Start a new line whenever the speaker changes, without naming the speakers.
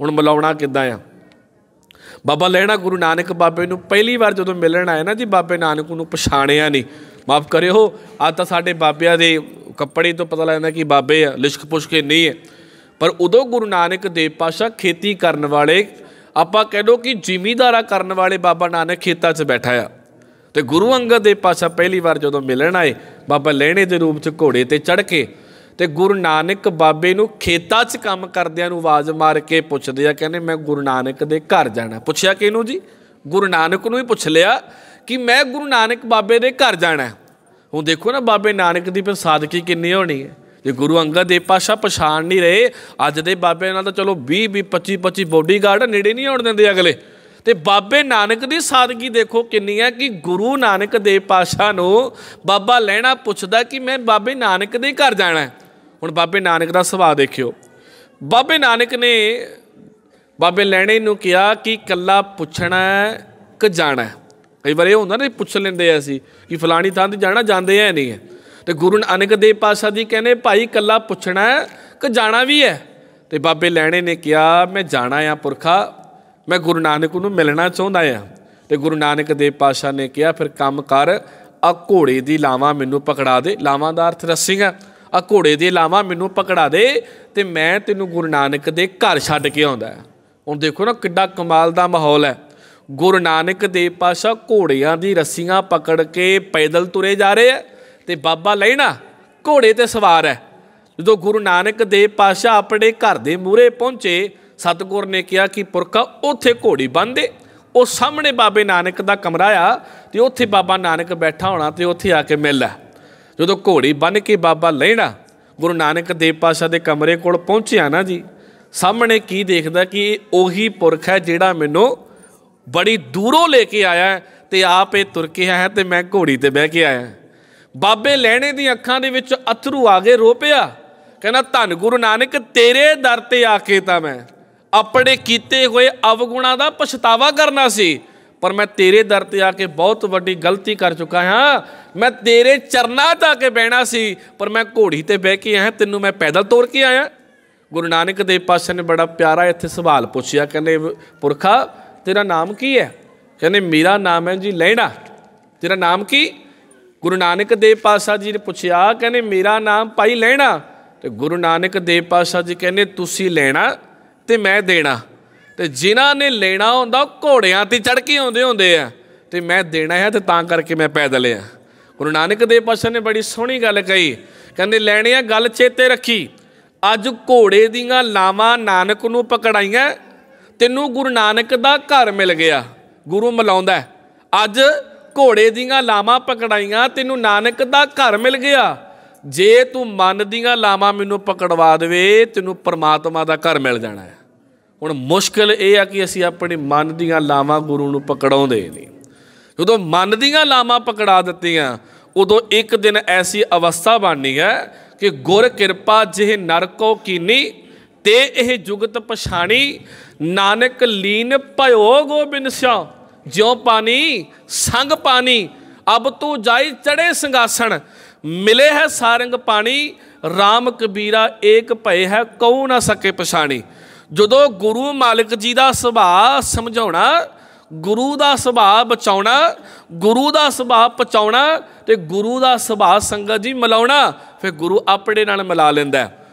ਹੁਣ ਬੁਲਾਉਣਾ ਕਿੱਦਾਂ ਆ ਬਾਬਾ ਲੈਣਾ ਗੁਰੂ ਨਾਨਕ ਬਾਬੇ ਨੂੰ ਪਹਿਲੀ ਵਾਰ ਜਦੋਂ ਮਿਲਣ ਆਇਆ ਨਾ ਜੀ ਬਾਬੇ ਨਾਨਕ ਨੂੰ ਪਛਾਣਿਆ ਨਹੀਂ ਮਾਫ ਕਰਿਓ ਆ ਤਾਂ ਸਾਡੇ ਬਾਬਿਆਂ ਦੇ ਕੱਪੜੇ ਤੋਂ ਪਤਾ ਲੱਗਦਾ ਕਿ ਬਾਬੇ ਆ ਲਿਸ਼ਕ ਪੁਸ਼ਕੇ ਨਹੀਂ ਹੈ ਪਰ ਉਦੋਂ ਗੁਰੂ ਨਾਨਕ ਦੇਵ ਪਾਸ਼ਾ ਖੇਤੀ ਕਰਨ ਵਾਲੇ ਆਪਾਂ ਕਹਿ ਲੋ ਕਿ ਜ਼ਿਮੀਦਾਰਾ ਕਰਨ ਵਾਲੇ ਬਾਬਾ ਨਾਨਕ ਖੇਤਾਂ 'ਚ ਬੈਠਾ ਆ ਤੇ ਗੁਰੂ ਅੰਗਦ ਦੇਵ ਪਾਸ਼ਾ ਪਹਿਲੀ ਵਾਰ ਜਦੋਂ ਮਿਲਣ ਆਏ ਬਾਬਾ ਲੈਣੇ ਦੇ ਰੂਪ 'ਚ ਘੋੜੇ ਤੇ ਚੜ ਕੇ ਤੇ ਗੁਰੂ ਨਾਨਕ ਬਾਬੇ ਨੂੰ ਖੇਤਾਂ 'ਚ ਕੰਮ ਕਰਦਿਆਂ ਨੂੰ ਆਵਾਜ਼ ਮਾਰ ਕੇ ਪੁੱਛਦੇ ਆ ਕਹਿੰਦੇ ਮੈਂ ਗੁਰੂ ਨਾਨਕ ਦੇ ਘਰ ਜਾਣਾ ਪੁੱਛਿਆ ਕਿਹਨੂੰ ਜੀ ਗੁਰੂ ਨਾਨਕ ਨੂੰ ਹੀ ਪੁੱਛ ਲਿਆ ਕਿ ਮੈਂ ਗੁਰੂ ਨਾਨਕ ਬਾਬੇ ਦੇ ਘਰ ਜਾਣਾ ਹੁਣ ਦੇਖੋ ਨਾ ਬਾਬੇ ਨਾਨਕ ਦੀ ਫਿਰ ਸਾਦਗੀ ਕਿੰਨੀ ਹੋਣੀ ਹੈ ਜੇ ਗੁਰੂ ਅੰਗਦ ਦੇਵ ਪਾਸ਼ਾ ਪਛਾਣ ਨਹੀਂ ਰਹੇ ਅੱਜ ਦੇ ਬਾਬੇ ਨਾਲ ਤਾਂ ਚਲੋ 20 20 25 25 ਬੋਡੀਗਾਰਡ ਨੇੜੇ ਨਹੀਂ ਆਉਣ ਦਿੰਦੇ ਅਗਲੇ ਤੇ ਬਾਬੇ ਨਾਨਕ ਦੀ ਸਾਦਗੀ ਦੇਖੋ ਕਿੰਨੀ ਹੈ ਕਿ ਗੁਰੂ ਨਾਨਕ ਦੇਵ ਪਾਸ਼ਾ ਨੂੰ ਬਾਬਾ ਲੈਣਾ ਪੁੱਛਦਾ ਕਿ ਮੈਂ ਬਾਬੇ ਨਾਨਕ ਦੇ ਘਰ ਜਾਣਾ ਹੈ ਹੁਣ ਬਾਬੇ ਨਾਨਕ ਦਾ ਸੁਭਾਅ ਦੇਖਿਓ ਬਾਬੇ ਨਾਨਕ ਨੇ ਬਾਬੇ ਲੈਣੇ ਨੂੰ ਕਿਹਾ ਕਿ ਕੱਲਾ ਪੁੱਛਣਾ ਕਿ ਜਾਣਾ ਕਈ ਵਾਰ ਇਹ ਹੁੰਦਾ ਨਾ ਪੁੱਛ ਲੈਂਦੇ ਆ ਅਸੀਂ ਕਿ ਫਲਾਣੀ ਥਾਂ ਤੇ ਜਾਣਾ ਜਾਂਦੇ ਆ ਨਹੀਂ ਤੇ ਗੁਰੂ ਨਾਨਕ ਦੇਵ ਪਾਤਸ਼ਾਹ ਜੀ ਕਹਿੰਦੇ ਭਾਈ ਕੱਲਾ ਪੁੱਛਣਾ ਕਿ ਜਾਣਾ ਵੀ ਹੈ ਤੇ ਬਾਬੇ ਲੈਣੇ ਨੇ ਕਿਹਾ ਮੈਂ ਜਾਣਾ ਆ ਪੁਰਖਾ ਮੈਂ ਗੁਰੂ ਨਾਨਕ ਨੂੰ ਮਿਲਣਾ ਚਾਹੁੰਦਾ ਆ ਤੇ ਗੁਰੂ ਨਾਨਕ ਦੇਵ ਪਾਤਸ਼ਾਹ ਨੇ ਕਿਹਾ ਫਿਰ ਕੰਮ ਕਰ ਆ ਘੋੜੇ ਦੀ ਲਾਵਾ ਮੈਨੂੰ ਪਕੜਾ ਦੇ ਲਾਵਾ ਦਾ ਅਰਥ ਰੱਸੀਆਂ ਆ ਘੋੜੇ ਦੇ ਲਾਵਾ ਮੈਨੂੰ ਪਕੜਾ ਦੇ ਤੇ ਮੈਂ ਤੈਨੂੰ ਗੁਰੂ ਨਾਨਕ ਦੇ ਘਰ ਛੱਡ ਕੇ ਆਉਂਦਾ ਹੁਣ ਦੇਖੋ ਨਾ ਕਿੱਡਾ ਕਮਾਲ ਦਾ ਮਾਹੌਲ ਹੈ ਗੁਰੂ ਨਾਨਕ ਦੇਵ ਪਾਸ਼ਾ ਘੋੜਿਆਂ ਦੀ ਰੱਸੀਆਂ ਪਕੜ ਕੇ ਪੈਦਲ ਤੁਰੇ ਜਾ ਰਹੇ ਆ ਤੇ ਬਾਬਾ ਲੈਣਾ ਘੋੜੇ ਤੇ ਸਵਾਰ ਹੈ ਜਦੋਂ ਗੁਰੂ ਨਾਨਕ ਦੇਵ ਪਾਸ਼ਾ ਆਪਣੇ ਘਰ ਦੇ ਮੂਹਰੇ ਪਹੁੰਚੇ ਸਤਗੁਰ ਨੇ ਕਿਹਾ ਕਿ ਪੁਰਖਾ ਉੱਥੇ ਘੋੜੀ ਬੰਦੇ ਉਹ ਸਾਹਮਣੇ ਬਾਬੇ ਨਾਨਕ ਦਾ ਕਮਰਾ ਆ ਤੇ ਉੱਥੇ ਬਾਬਾ ਨਾਨਕ ਬੈਠਾ ਹੋਣਾ ਤੇ ਉੱਥੇ ਆ ਕੇ ਮਿਲ ਲੈ ਜਦੋਂ ਘੋੜੀ ਬੰਨ ਕੇ ਬਾਬਾ ਲੈਣਾ ਗੁਰੂ ਨਾਨਕ ਦੇਵ ਪਾਸ਼ਾ ਦੇ ਕਮਰੇ ਕੋਲ ਪਹੁੰਚਿਆ ਨਾ ਜੀ ਸਾਹਮਣੇ ਕੀ ਦੇਖਦਾ ਕਿ ਇਹ ਉਹੀ ਪੁਰਖ ਹੈ ਜਿਹੜਾ ਮੈਨੂੰ ਬੜੀ ਦੂਰੋਂ ਲੈ ਕੇ ਆਇਆ ਤੇ ਆਪ ਇਹ ਤੁਰ ਕੇ ਆਇਆ ਤੇ ਮੈਂ ਘੋੜੀ ਤੇ ਬਹਿ ਕੇ ਆਇਆ ਬਾਬੇ ਲੈਣੇ ਦੀ ਅੱਖਾਂ ਦੇ ਵਿੱਚ ਅਥਰੂ ਆ ਗਏ ਰੋ ਪਿਆ ਕਹਿੰਦਾ ਧੰਨ ਗੁਰੂ ਨਾਨਕ ਤੇਰੇ ਦਰ ਤੇ ਆ ਕੇ ਤਾਂ ਮੈਂ ਆਪਣੇ ਕੀਤੇ ਹੋਏ ਅਵਗੁਣਾ ਦਾ ਪਛਤਾਵਾ ਕਰਨਾ ਸੀ ਪਰ ਮੈਂ ਤੇਰੇ ਦਰ ਤੇ ਆ ਕੇ ਬਹੁਤ ਵੱਡੀ ਗਲਤੀ ਕਰ ਚੁੱਕਾ ਹਾਂ ਮੈਂ ਤੇਰੇ ਚਰਨਾਂ 'ਤੇ ਆ ਕੇ ਬਹਿਣਾ ਸੀ ਪਰ ਮੈਂ ਘੋੜੀ ਤੇ ਬਹਿ ਕੇ ਆਇਆ ਤੈਨੂੰ ਮੈਂ ਪੈਦਲ ਤੋਰ ਕੇ ਆਇਆ ਗੁਰੂ ਨਾਨਕ ਦੇਵ ਪਾਤਸ਼ਾਹ ਨੇ ਬੜਾ ਪਿਆਰਾ ਇੱਥੇ ਸਵਾਲ ਪੁੱਛਿਆ ਕਹਿੰਦੇ ਪੁਰਖਾ ਤੇਰਾ ਨਾਮ ਕੀ ਹੈ ਕਹਿੰਦੇ ਮੇਰਾ ਨਾਮ ਹੈ ਜੀ ਲੈਣਾ ਤੇਰਾ ਨਾਮ ਕੀ ਗੁਰੂ ਨਾਨਕ ਦੇਵ ਪਾਤਸ਼ਾਹ ਜੀ ਨੇ ਪੁੱਛਿਆ ਕਹਿੰਦੇ ਮੇਰਾ ਨਾਮ ਭਾਈ ਲੈਣਾ ਤੇ ਗੁਰੂ ਨਾਨਕ ਦੇਵ ਪਾਤਸ਼ਾਹ ਜੀ ਕਹਿੰਦੇ ਤੁਸੀਂ ਲੈਣਾ ਤੇ ਮੈਂ ਦੇਣਾ ਤੇ ਜਿਨ੍ਹਾਂ ਨੇ ਲੈਣਾ ਹੁੰਦਾ ਘੋੜਿਆਂ ਤੇ ਚੜ ਕੇ ਆਉਂਦੇ ਹੁੰਦੇ ਆ ਤੇ ਮੈਂ ਦੇਣਾ ਹੈ ਤੇ ਤਾਂ ਕਰਕੇ ਮੈਂ ਪੈਦਲ ਆ ਗੁਰੂ ਨਾਨਕ ਦੇਵ ਪਾਸ਼ਾ ਨੇ ਬੜੀ ਸੋਹਣੀ ਗੱਲ ਕਹੀ ਕਹਿੰਦੇ ਲੈਣੇ ਆ ਗੱਲ ਚੇਤੇ ਰੱਖੀ ਅੱਜ ਘੋੜੇ ਦੀਆਂ ਲਾਵਾਂ ਨਾਨਕ ਨੂੰ ਪਕੜਾਈਆਂ ਤੈਨੂੰ ਗੁਰੂ ਨਾਨਕ ਦਾ ਘਰ ਮਿਲ ਗਿਆ ਗੁਰੂ ਮਿਲਾਉਂਦਾ ਅੱਜ ਘੋੜੇ ਦੀਆਂ ਲਾਵਾਂ ਪਕੜਾਈਆਂ ਤੈਨੂੰ ਨਾਨਕ ਦਾ ਘਰ ਮਿਲ ਗਿਆ ਜੇ ਤੂੰ ਮਨ ਦੀਆਂ ਲਾਵਾਂ ਮੈਨੂੰ ਪਕੜਵਾ ਦੇਵੇ ਤੈਨੂੰ ਪਰਮਾਤਮਾ ਦਾ ਘਰ ਮਿਲ ਜਾਣਾ ਹੈ ਹੁਣ ਮੁਸ਼ਕਲ ਇਹ ਆ ਕਿ ਅਸੀਂ ਆਪਣੇ ਮਨ ਦੀਆਂ ਲਾਵਾਂ ਗੁਰੂ ਨੂੰ ਪਕੜਾਉਂਦੇ ਨਹੀਂ ਜਦੋਂ ਮਨ ਦੀਆਂ ਲਾਵਾਂ ਪਕੜਾ ਦਿੱਤੀਆਂ ਉਦੋਂ ਇੱਕ ਦਿਨ ਐਸੀ ਅਵਸਥਾ ਬਣਨੀ ਹੈ ਕਿ ਗੁਰ ਕਿਰਪਾ ਜਿਹ ਨਰਕੋ ਕੀਨੀ ਤੇ ਇਹ ਜੁਗਤ ਪਛਾਣੀ ਨਾਨਕ ਲੀਨ ਭਇਓ ਗੋਬਿੰਦ ਸਿਆ ਜਿਉ ਪਾਣੀ ਸੰਗ ਪਾਣੀ ਅਬ ਤੂੰ ਜਾਈ ਚੜੇ ਸੰਗਾਸਣ ਮਿਲੇ ਹੈ ਸਾਰੰਗ ਪਾਣੀ RAM ਕਬੀਰਾ ਏਕ ਭਏ ਹੈ ਕਉ ਨਾ ਸਕੇ ਪਛਾਣੀ ਜਦੋਂ ਗੁਰੂ ਮਾਲਕ ਜੀ ਦਾ ਸੁਭਾਅ ਸਮਝਾਉਣਾ ਗੁਰੂ ਦਾ ਸੁਭਾਅ ਬਚਾਉਣਾ ਗੁਰੂ ਦਾ ਸੁਭਾਅ ਪਚਾਉਣਾ ਤੇ ਗੁਰੂ ਦਾ ਸੁਭਾਅ ਸੰਗਤ ਜੀ ਮਿਲਾਉਣਾ ਫਿਰ ਗੁਰੂ ਆਪਣੇ ਨਾਲ ਮਿਲਾ ਲੈਂਦਾ ਹੈ